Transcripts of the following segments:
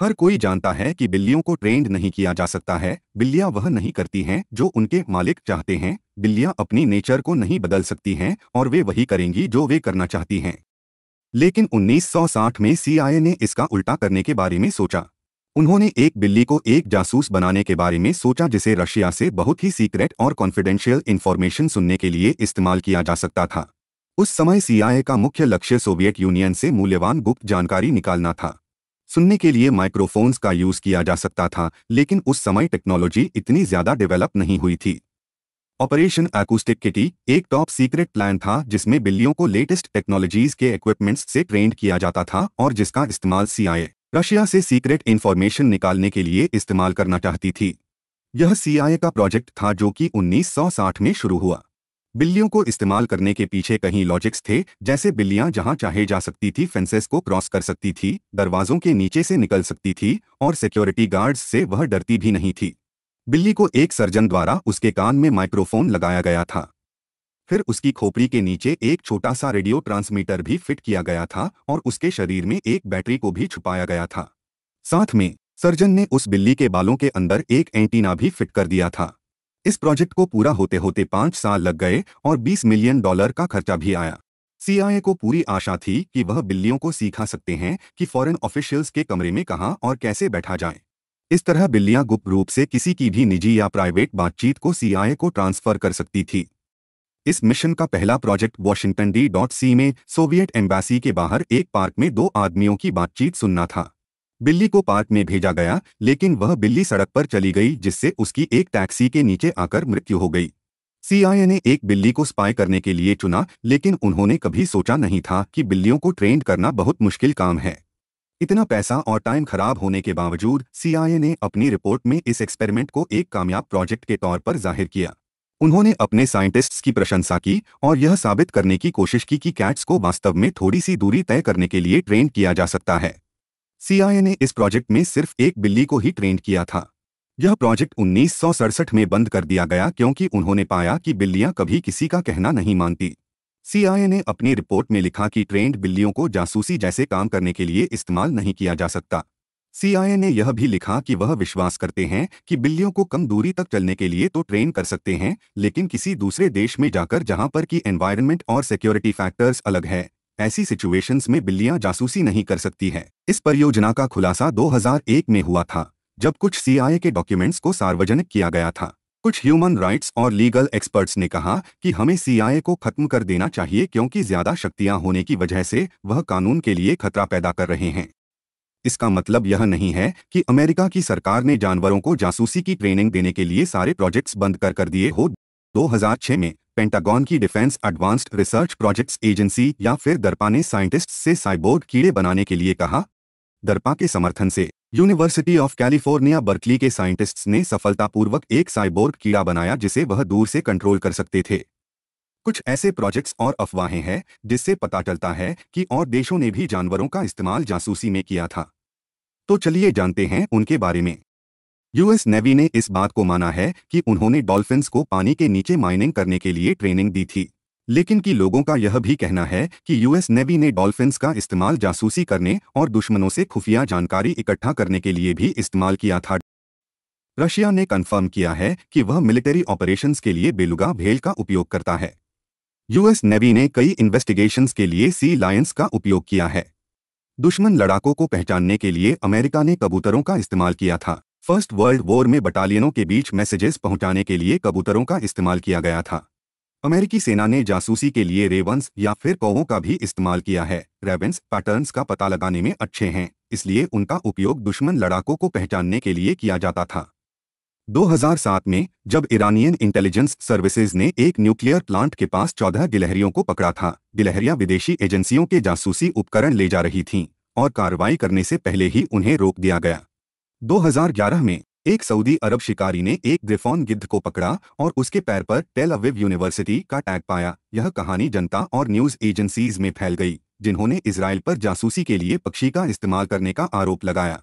हर कोई जानता है कि बिल्लियों को ट्रेंड नहीं किया जा सकता है बिल्लियां वह नहीं करती हैं जो उनके मालिक चाहते हैं बिल्लियां अपनी नेचर को नहीं बदल सकती हैं और वे वही करेंगी जो वे करना चाहती हैं लेकिन 1960 में सीआईए ने इसका उल्टा करने के बारे में सोचा उन्होंने एक बिल्ली को एक जासूस बनाने के बारे में सोचा जिसे रशिया से बहुत ही सीक्रेट और कॉन्फिडेंशियल इन्फॉर्मेशन सुनने के लिए इस्तेमाल किया जा सकता था उस समय सीआईए का मुख्य लक्ष्य सोवियत यूनियन से मूल्यवान गुप्त जानकारी निकालना था सुनने के लिए माइक्रोफोन्स का यूज किया जा सकता था लेकिन उस समय टेक्नोलॉजी इतनी ज्यादा डेवलप नहीं हुई थी ऑपरेशन एक्स्टिक किटी एक टॉप सीक्रेट प्लान था जिसमें बिल्लियों को लेटेस्ट टेक्नोलॉजीज के इक्विपमेंट्स से ट्रेंड किया जाता था और जिसका इस्तेमाल सीआईए रशिया से सीक्रेट इन्फॉर्मेशन निकालने के लिए इस्तेमाल करना चाहती थी यह सीआईए का प्रोजेक्ट था जो कि 1960 में शुरू हुआ बिल्लियों को इस्तेमाल करने के पीछे कहीं लॉजिक्स थे जैसे बिल्लियां जहां चाहे जा सकती थी फेंसेस को क्रॉस कर सकती थी दरवाजों के नीचे से निकल सकती थी और सिक्योरिटी गार्ड्स से वह डरती भी नहीं थी बिल्ली को एक सर्जन द्वारा उसके कान में माइक्रोफोन लगाया गया था फिर उसकी खोपड़ी के नीचे एक छोटा सा रेडियो ट्रांसमीटर भी फिट किया गया था और उसके शरीर में एक बैटरी को भी छुपाया गया था साथ में सर्जन ने उस बिल्ली के बालों के अंदर एक एंटीना भी फिट कर दिया था इस प्रोजेक्ट को पूरा होते होते पांच साल लग गए और 20 मिलियन डॉलर का खर्चा भी आया सीआईए को पूरी आशा थी कि वह बिल्लियों को सिखा सकते हैं कि फॉरेन ऑफिशियल्स के कमरे में कहाँ और कैसे बैठा जाए इस तरह बिल्लियां गुप्त रूप से किसी की भी निजी या प्राइवेट बातचीत को सीआईए को ट्रांसफर कर सकती थी इस मिशन का पहला project Washington D dot C में सोवियत एम्बेसी के बाहर एक पार्क में दो आदमियों की बातचीत सुनना था बिल्ली को पार्क में भेजा गया लेकिन वह बिल्ली सड़क पर चली गई जिससे उसकी एक टैक्सी के नीचे आकर मृत्यु हो गई सीआईए ने एक बिल्ली को स्पाई करने के लिए चुना लेकिन उन्होंने कभी सोचा नहीं था कि बिल्लियों को ट्रेंड करना बहुत मुश्किल काम है इतना पैसा और टाइम खराब होने के बावजूद सीआईए ने अपनी रिपोर्ट में इस एक्सपेरिमेंट को एक कामयाब प्रोजेक्ट के तौर पर जाहिर किया उन्होंने अपने साइंटिस्ट्स की प्रशंसा की और यह साबित करने की कोशिश की कि कैट्स को वास्तव में थोड़ी सी दूरी तय करने के लिए ट्रेन किया जा सकता है सीआईए ने इस प्रोजेक्ट में सिर्फ एक बिल्ली को ही ट्रेंड किया था यह प्रोजेक्ट उन्नीस में बंद कर दिया गया क्योंकि उन्होंने पाया कि बिल्लियां कभी किसी का कहना नहीं मानती सीआईए ने अपनी रिपोर्ट में लिखा कि ट्रेंड बिल्लियों को जासूसी जैसे काम करने के लिए इस्तेमाल नहीं किया जा सकता सीआईए ने यह भी लिखा कि वह विश्वास करते हैं कि बिल्लियों को कम दूरी तक चलने के लिए तो ट्रेन कर सकते हैं लेकिन किसी दूसरे देश में जाकर जहां पर कि एनवायरनमेंट और सिक्योरिटी फैक्टर्स अलग है ऐसी सिचुएशंस में बिल्लियां जासूसी नहीं कर सकती हैं इस परियोजना का खुलासा 2001 में हुआ था जब कुछ सीआईए के डॉक्यूमेंट्स को सार्वजनिक किया गया था कुछ ह्यूमन राइट्स और लीगल एक्सपर्ट्स ने कहा कि हमें सीआईए को खत्म कर देना चाहिए क्योंकि ज्यादा शक्तियां होने की वजह से वह कानून के लिए खतरा पैदा कर रहे हैं इसका मतलब यह नहीं है कि अमेरिका की सरकार ने जानवरों को जासूसी की ट्रेनिंग देने के लिए सारे प्रोजेक्ट्स बंद कर कर दिए हो 2006 में पेंटागॉन की defence advanced research projects agency या फिर दर्पा ने साइंटिस्ट से साइबोर्ड कीड़े बनाने के लिए कहा दर्पा के समर्थन से यूनिवर्सिटी ऑफ कैलिफोर्निया बर्कली के साइंटिस्ट्स ने सफलतापूर्वक एक साइबोर्ड कीड़ा बनाया जिसे वह दूर से कंट्रोल कर सकते थे कुछ ऐसे प्रोजेक्ट्स और अफवाहें हैं जिससे पता चलता है कि और देशों ने भी जानवरों का इस्तेमाल जासूसी में किया था तो चलिए जानते हैं उनके बारे में यूएस नेवी ने इस बात को माना है कि उन्होंने डॉल्फिन्स को पानी के नीचे माइनिंग करने के लिए ट्रेनिंग दी थी लेकिन कि लोगों का यह भी कहना है कि यूएस नेवी ने डॉल्फिन्स का इस्तेमाल जासूसी करने और दुश्मनों से खुफिया जानकारी इकट्ठा करने के लिए भी इस्तेमाल किया था रशिया ने कन्फर्म किया है कि वह मिलिट्री ऑपरेशंस के लिए बेलुगा भेल का उपयोग करता है यूएस नेवी ने कई इन्वेस्टिगेशंस के लिए सी लायंस का उपयोग किया है दुश्मन लड़ाकों को पहचानने के लिए अमेरिका ने कबूतरों का इस्तेमाल किया था फर्स्ट वर्ल्ड वॉर में बटालियनों के बीच मैसेजेस पहुंचाने के लिए कबूतरों का इस्तेमाल किया गया था अमेरिकी सेना ने जासूसी के लिए रेवंस या फिर कौवों का भी इस्तेमाल किया है रेवेंस पैटर्न्स का पता लगाने में अच्छे हैं इसलिए उनका उपयोग दुश्मन लड़ाकों को पहचानने के लिए किया जाता था 2007 में जब ईरानियन इंटेलिजेंस सर्विसेज ने एक न्यूक्लियर प्लांट के पास चौदह गिलहरियों को पकड़ा था गिलहरियां विदेशी एजेंसियों के जासूसी उपकरण ले जा रही थीं और कार्रवाई करने से पहले ही उन्हें रोक दिया गया 2011 में एक सऊदी अरब शिकारी ने एक ग्रिफॉन गिद्ध को पकड़ा और उसके पैर पर टेल अविव यूनिवर्सिटी का टैग पाया यह कहानी जनता और न्यूज़ एजेंसीज में फैल गई जिन्होंने इसराइल पर जासूसी के लिए पक्षी का इस्तेमाल करने का आरोप लगाया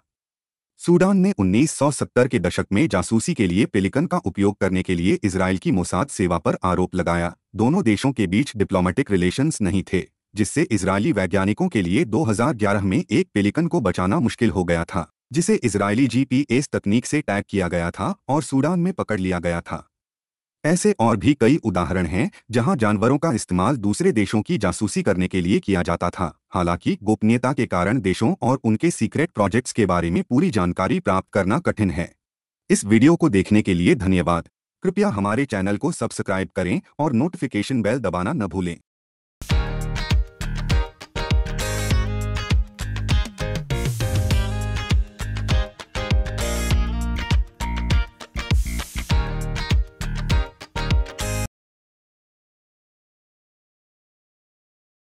सूडान ने 1970 के दशक में जासूसी के लिए पेलिकन का उपयोग करने के लिए इसराइल की मोसाद सेवा पर आरोप लगाया दोनों देशों के बीच डिप्लोमेटिक रिलेशंस नहीं थे जिससे इसराइली वैज्ञानिकों के लिए 2011 में एक पेलिकन को बचाना मुश्किल हो गया था जिसे इजरायली जीपीएस तकनीक से टैग किया गया था और सूडान में पकड़ लिया गया था ऐसे और भी कई उदाहरण हैं जहां जानवरों का इस्तेमाल दूसरे देशों की जासूसी करने के लिए किया जाता था हालांकि गोपनीयता के कारण देशों और उनके सीक्रेट प्रोजेक्ट्स के बारे में पूरी जानकारी प्राप्त करना कठिन है इस वीडियो को देखने के लिए धन्यवाद कृपया हमारे चैनल को सब्सक्राइब करें और नोटिफिकेशन बेल दबाना न भूलें